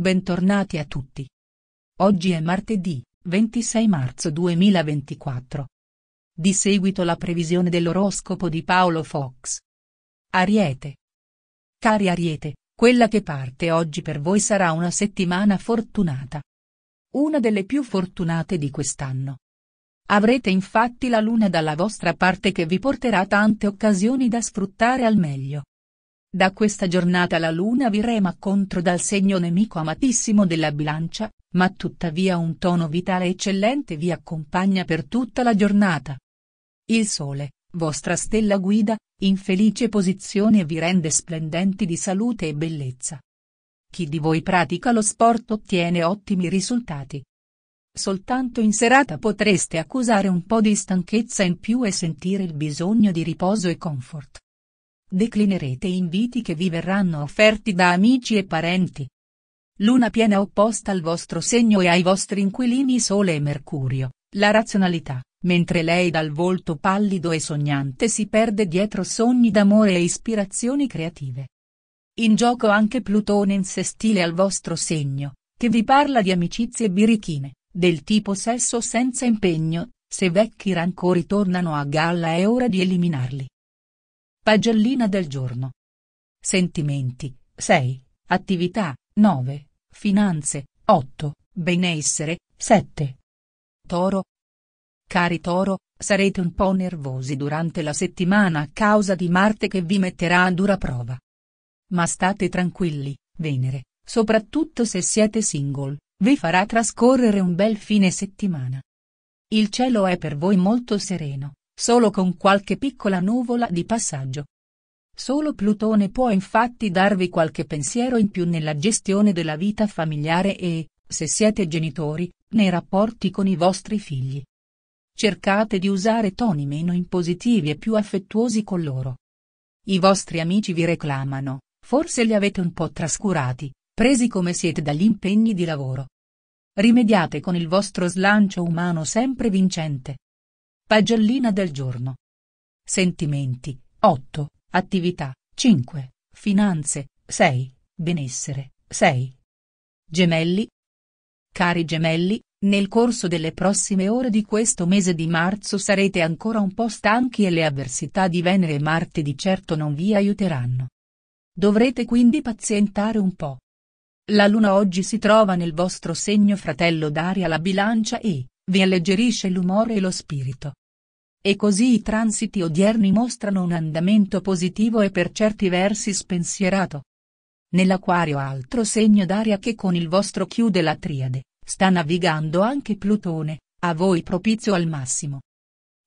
Bentornati a tutti. Oggi è martedì, 26 marzo 2024. Di seguito la previsione dell'oroscopo di Paolo Fox. Ariete. Cari Ariete, quella che parte oggi per voi sarà una settimana fortunata. Una delle più fortunate di quest'anno. Avrete infatti la luna dalla vostra parte che vi porterà tante occasioni da sfruttare al meglio. Da questa giornata la luna vi rema contro dal segno nemico amatissimo della bilancia, ma tuttavia un tono vitale eccellente vi accompagna per tutta la giornata. Il sole, vostra stella guida, in felice posizione vi rende splendenti di salute e bellezza. Chi di voi pratica lo sport ottiene ottimi risultati. Soltanto in serata potreste accusare un po' di stanchezza in più e sentire il bisogno di riposo e comfort. Declinerete inviti che vi verranno offerti da amici e parenti. Luna piena opposta al vostro segno e ai vostri inquilini Sole e Mercurio, la razionalità, mentre lei dal volto pallido e sognante si perde dietro sogni d'amore e ispirazioni creative. In gioco anche Plutone in sé stile al vostro segno, che vi parla di amicizie birichine, del tipo sesso senza impegno, se vecchi rancori tornano a galla è ora di eliminarli. Pagellina del giorno. Sentimenti, 6. Attività, 9. Finanze, 8. Benessere, 7. Toro. Cari Toro, sarete un po' nervosi durante la settimana a causa di Marte che vi metterà a dura prova. Ma state tranquilli, Venere, soprattutto se siete single, vi farà trascorrere un bel fine settimana. Il cielo è per voi molto sereno, solo con qualche piccola nuvola di passaggio. Solo Plutone può infatti darvi qualche pensiero in più nella gestione della vita familiare e, se siete genitori, nei rapporti con i vostri figli. Cercate di usare toni meno impositivi e più affettuosi con loro. I vostri amici vi reclamano, forse li avete un po' trascurati, presi come siete dagli impegni di lavoro. Rimediate con il vostro slancio umano sempre vincente. Pagellina del giorno. Sentimenti, 8, attività, 5, finanze, 6, benessere, 6. Gemelli. Cari gemelli, nel corso delle prossime ore di questo mese di marzo sarete ancora un po' stanchi e le avversità di Venere e Marte di certo non vi aiuteranno. Dovrete quindi pazientare un po'. La Luna oggi si trova nel vostro segno fratello d'aria la bilancia e, vi alleggerisce l'umore e lo spirito. E così i transiti odierni mostrano un andamento positivo e per certi versi spensierato. Nell'acquario altro segno d'aria che con il vostro chiude la triade, sta navigando anche Plutone, a voi propizio al massimo.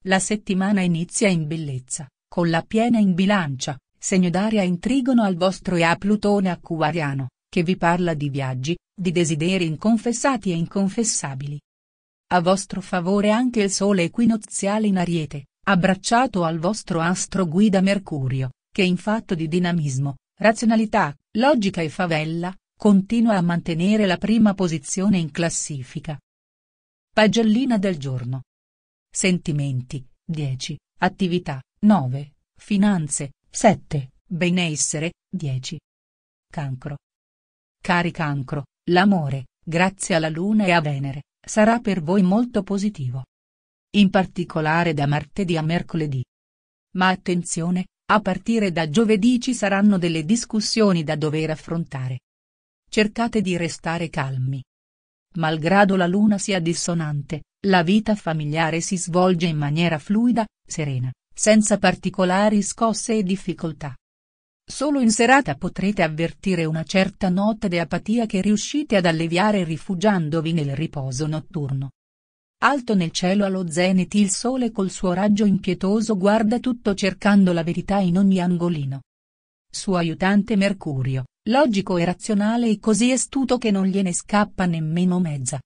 La settimana inizia in bellezza, con la piena in bilancia, segno d'aria intrigono al vostro e a Plutone acquariano, che vi parla di viaggi, di desideri inconfessati e inconfessabili, a vostro favore anche il sole equinoziale in Ariete, abbracciato al vostro astro guida Mercurio, che in fatto di dinamismo, razionalità, logica e favella, continua a mantenere la prima posizione in classifica. Pagellina del giorno. Sentimenti, 10, attività, 9, finanze, 7, benessere, 10. Cancro. Cari cancro, l'amore, grazie alla Luna e a Venere, sarà per voi molto positivo. In particolare da martedì a mercoledì. Ma attenzione, a partire da giovedì ci saranno delle discussioni da dover affrontare. Cercate di restare calmi. Malgrado la luna sia dissonante, la vita familiare si svolge in maniera fluida, serena, senza particolari scosse e difficoltà. Solo in serata potrete avvertire una certa nota di apatia che riuscite ad alleviare rifugiandovi nel riposo notturno. Alto nel cielo allo zenith il sole col suo raggio impietoso guarda tutto cercando la verità in ogni angolino. Suo aiutante Mercurio, logico e razionale e così astuto che non gliene scappa nemmeno mezza.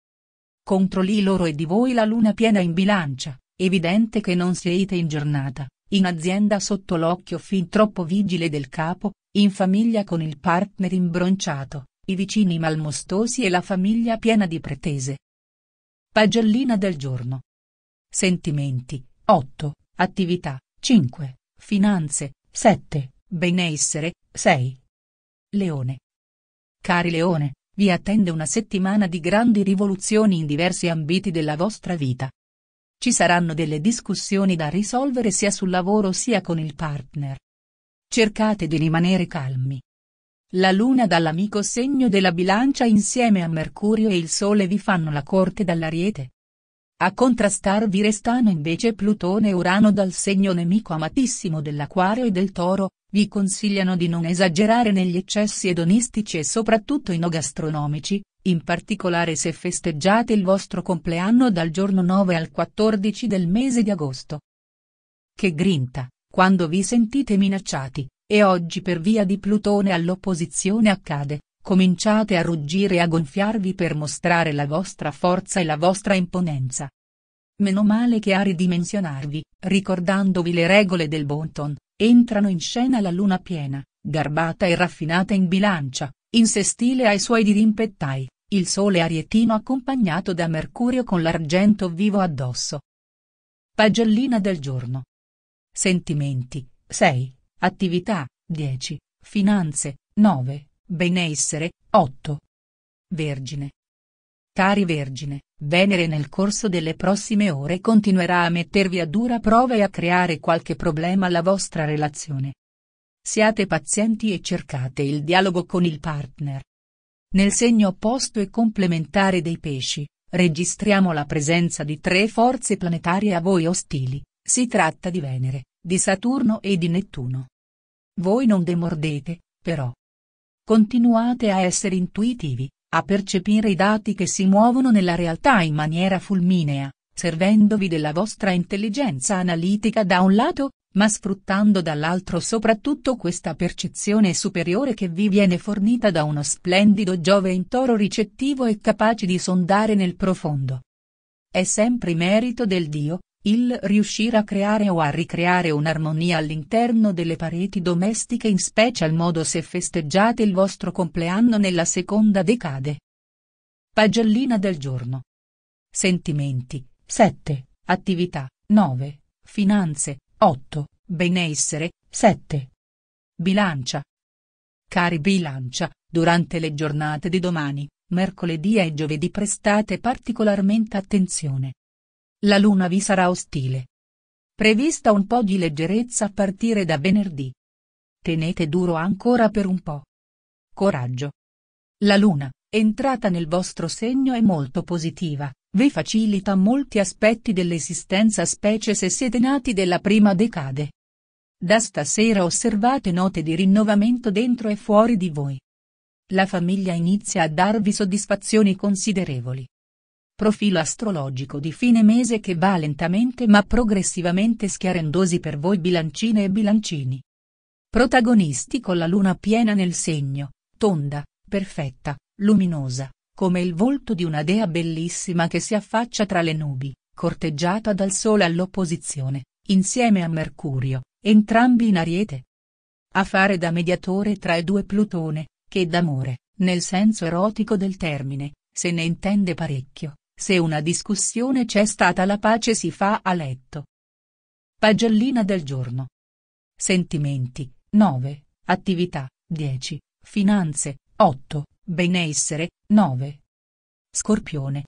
Contro lì loro e di voi la luna piena in bilancia, evidente che non siete in giornata, in azienda sotto l'occhio fin troppo vigile del capo, in famiglia con il partner imbronciato, i vicini malmostosi e la famiglia piena di pretese. Pagellina del giorno. Sentimenti, 8, attività, 5, finanze, 7, benessere, 6. Leone. Cari Leone, vi attende una settimana di grandi rivoluzioni in diversi ambiti della vostra vita. Ci saranno delle discussioni da risolvere sia sul lavoro sia con il partner. Cercate di rimanere calmi. La luna dall'amico segno della bilancia insieme a Mercurio e il Sole vi fanno la corte dall'ariete. A contrastarvi restano invece Plutone e Urano dal segno nemico amatissimo dell'acquario e del Toro, vi consigliano di non esagerare negli eccessi edonistici e soprattutto inogastronomici, in particolare se festeggiate il vostro compleanno dal giorno 9 al 14 del mese di agosto. Che grinta, quando vi sentite minacciati, e oggi per via di Plutone all'opposizione accade, cominciate a ruggire e a gonfiarvi per mostrare la vostra forza e la vostra imponenza. Meno male che a ridimensionarvi, ricordandovi le regole del Bonton, entrano in scena la luna piena, garbata e raffinata in bilancia, in sé stile ai suoi dirimpettai. Il sole arietino accompagnato da Mercurio con l'argento vivo addosso. Pagellina del giorno. Sentimenti, 6, attività, 10, finanze, 9, benessere, 8. Vergine. Cari Vergine, Venere nel corso delle prossime ore continuerà a mettervi a dura prova e a creare qualche problema alla vostra relazione. Siate pazienti e cercate il dialogo con il partner. Nel segno opposto e complementare dei pesci, registriamo la presenza di tre forze planetarie a voi ostili, si tratta di Venere, di Saturno e di Nettuno. Voi non demordete, però. Continuate a essere intuitivi, a percepire i dati che si muovono nella realtà in maniera fulminea, servendovi della vostra intelligenza analitica da un lato, ma sfruttando dall'altro soprattutto questa percezione superiore che vi viene fornita da uno splendido Giove in toro ricettivo e capace di sondare nel profondo. È sempre merito del Dio, il riuscire a creare o a ricreare un'armonia all'interno delle pareti domestiche in special modo se festeggiate il vostro compleanno nella seconda decade. Pagellina del giorno. Sentimenti, 7, attività, 9, finanze, 8, benessere, 7. Bilancia. Cari bilancia, durante le giornate di domani, mercoledì e giovedì prestate particolarmente attenzione. La luna vi sarà ostile. Prevista un po' di leggerezza a partire da venerdì. Tenete duro ancora per un po'. Coraggio. La luna, entrata nel vostro segno è molto positiva, vi facilita molti aspetti dell'esistenza specie se siete nati della prima decade. Da stasera osservate note di rinnovamento dentro e fuori di voi. La famiglia inizia a darvi soddisfazioni considerevoli. Profilo astrologico di fine mese che va lentamente ma progressivamente schiarendosi per voi bilancine e bilancini. Protagonisti con la luna piena nel segno, tonda, perfetta, luminosa, come il volto di una dea bellissima che si affaccia tra le nubi, corteggiata dal sole all'opposizione, insieme a Mercurio, entrambi in ariete. A fare da mediatore tra i due Plutone, che d'amore, nel senso erotico del termine, se ne intende parecchio, se una discussione c'è stata la pace si fa a letto. Pagellina del giorno. Sentimenti, 9, attività, 10, finanze, 8, Benessere, 9. Scorpione.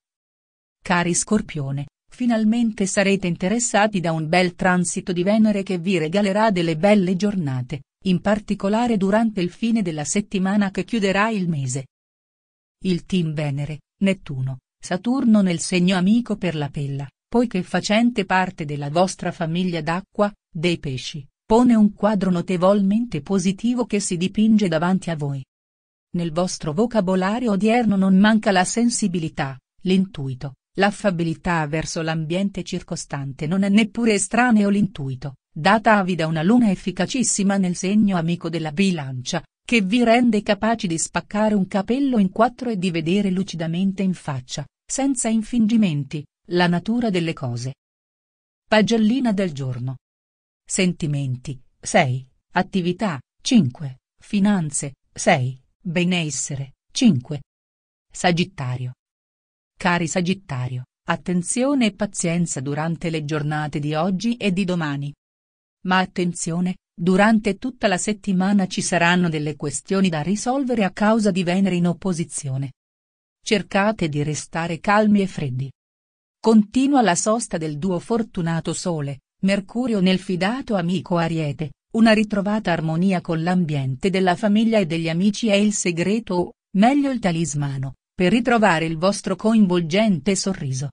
Cari Scorpione, finalmente sarete interessati da un bel transito di Venere che vi regalerà delle belle giornate, in particolare durante il fine della settimana che chiuderà il mese. Il team Venere, Nettuno, Saturno nel segno amico per la pella, poiché facente parte della vostra famiglia d'acqua, dei pesci, pone un quadro notevolmente positivo che si dipinge davanti a voi nel vostro vocabolario odierno non manca la sensibilità, l'intuito, l'affabilità verso l'ambiente circostante non è neppure estraneo l'intuito, data avida una luna efficacissima nel segno amico della bilancia, che vi rende capaci di spaccare un capello in quattro e di vedere lucidamente in faccia, senza infingimenti, la natura delle cose. Pagellina del giorno. Sentimenti, 6, attività, 5, finanze, 6. Benessere 5. Sagittario. Cari Sagittario, attenzione e pazienza durante le giornate di oggi e di domani. Ma attenzione, durante tutta la settimana ci saranno delle questioni da risolvere a causa di Venere in opposizione. Cercate di restare calmi e freddi. Continua la sosta del duo fortunato Sole, Mercurio nel fidato amico Ariete, una ritrovata armonia con l'ambiente della famiglia e degli amici è il segreto o, meglio il talismano, per ritrovare il vostro coinvolgente sorriso.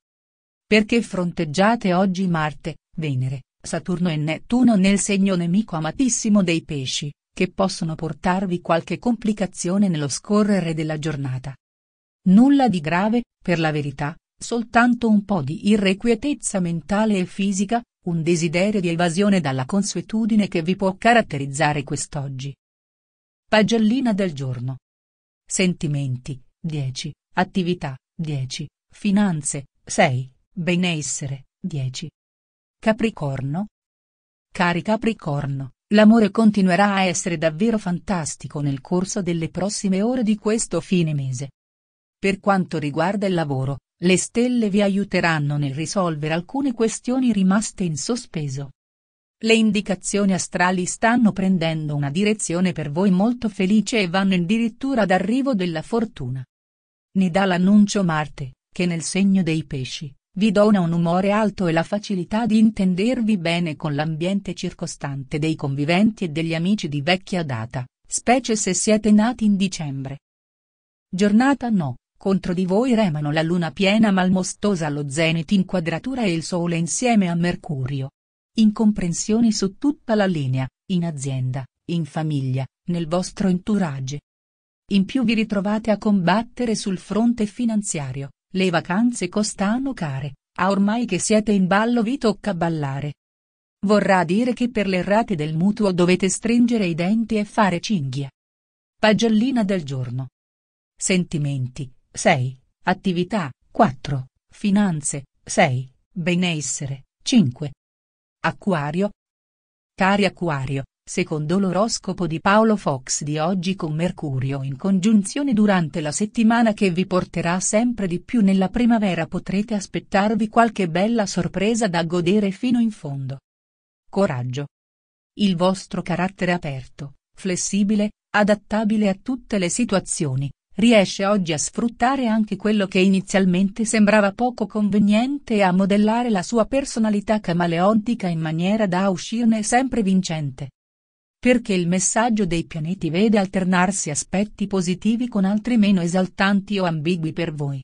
Perché fronteggiate oggi Marte, Venere, Saturno e Nettuno nel segno nemico amatissimo dei pesci, che possono portarvi qualche complicazione nello scorrere della giornata. Nulla di grave, per la verità, Soltanto un po' di irrequietezza mentale e fisica, un desiderio di evasione dalla consuetudine che vi può caratterizzare quest'oggi. Pagellina del giorno. Sentimenti, 10, attività, 10, finanze, 6, benessere, 10. Capricorno. Cari Capricorno, l'amore continuerà a essere davvero fantastico nel corso delle prossime ore di questo fine mese. Per quanto riguarda il lavoro, le stelle vi aiuteranno nel risolvere alcune questioni rimaste in sospeso. Le indicazioni astrali stanno prendendo una direzione per voi molto felice e vanno addirittura ad arrivo della fortuna. Ne dà l'annuncio Marte, che nel segno dei pesci, vi dona un umore alto e la facilità di intendervi bene con l'ambiente circostante dei conviventi e degli amici di vecchia data, specie se siete nati in dicembre. Giornata no. Contro di voi remano la luna piena malmostosa allo zenit in quadratura e il sole insieme a Mercurio. Incomprensioni su tutta la linea, in azienda, in famiglia, nel vostro entourage. In più vi ritrovate a combattere sul fronte finanziario, le vacanze costano care, a ormai che siete in ballo vi tocca ballare. Vorrà dire che per le rate del mutuo dovete stringere i denti e fare cinghia. Pagellina del giorno. Sentimenti, 6. Attività, 4. Finanze, 6. Benessere, 5. Acquario. Cari Acquario, secondo l'oroscopo di Paolo Fox di oggi con Mercurio in congiunzione durante la settimana che vi porterà sempre di più nella primavera potrete aspettarvi qualche bella sorpresa da godere fino in fondo. Coraggio. Il vostro carattere aperto, flessibile, adattabile a tutte le situazioni, riesce oggi a sfruttare anche quello che inizialmente sembrava poco conveniente e a modellare la sua personalità camaleontica in maniera da uscirne sempre vincente. Perché il messaggio dei pianeti vede alternarsi aspetti positivi con altri meno esaltanti o ambigui per voi.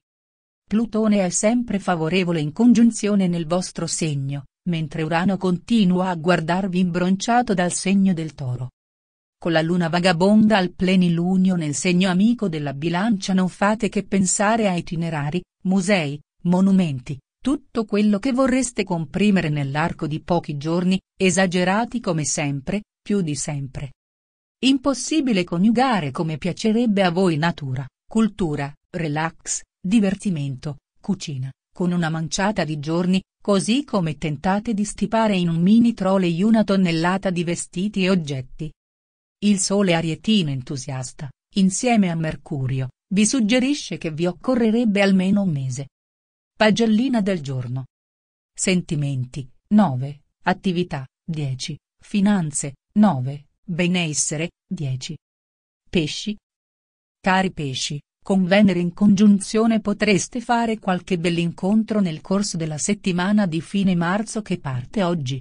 Plutone è sempre favorevole in congiunzione nel vostro segno, mentre Urano continua a guardarvi imbronciato dal segno del toro con la luna vagabonda al plenilunio nel segno amico della bilancia non fate che pensare a itinerari, musei, monumenti, tutto quello che vorreste comprimere nell'arco di pochi giorni, esagerati come sempre, più di sempre. Impossibile coniugare come piacerebbe a voi natura, cultura, relax, divertimento, cucina, con una manciata di giorni, così come tentate di stipare in un mini trolley una tonnellata di vestiti e oggetti, il Sole arietino entusiasta, insieme a Mercurio, vi suggerisce che vi occorrerebbe almeno un mese. Pagellina del giorno. Sentimenti, 9, attività, 10, finanze, 9, benessere, 10. Pesci. Cari pesci, con Venere in congiunzione potreste fare qualche bell'incontro nel corso della settimana di fine marzo che parte oggi.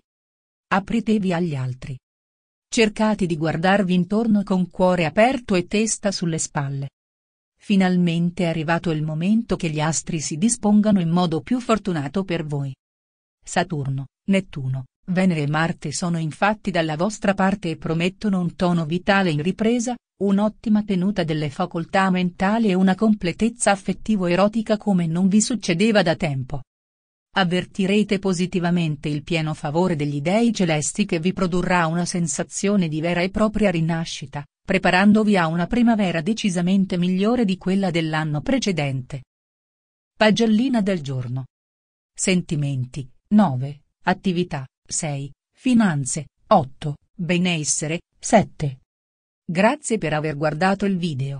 Apritevi agli altri, Cercate di guardarvi intorno con cuore aperto e testa sulle spalle. Finalmente è arrivato il momento che gli astri si dispongano in modo più fortunato per voi. Saturno, Nettuno, Venere e Marte sono infatti dalla vostra parte e promettono un tono vitale in ripresa, un'ottima tenuta delle facoltà mentali e una completezza affettivo-erotica come non vi succedeva da tempo avvertirete positivamente il pieno favore degli dei celesti che vi produrrà una sensazione di vera e propria rinascita, preparandovi a una primavera decisamente migliore di quella dell'anno precedente. Pagellina del giorno. Sentimenti, 9, attività, 6, finanze, 8, benessere, 7. Grazie per aver guardato il video.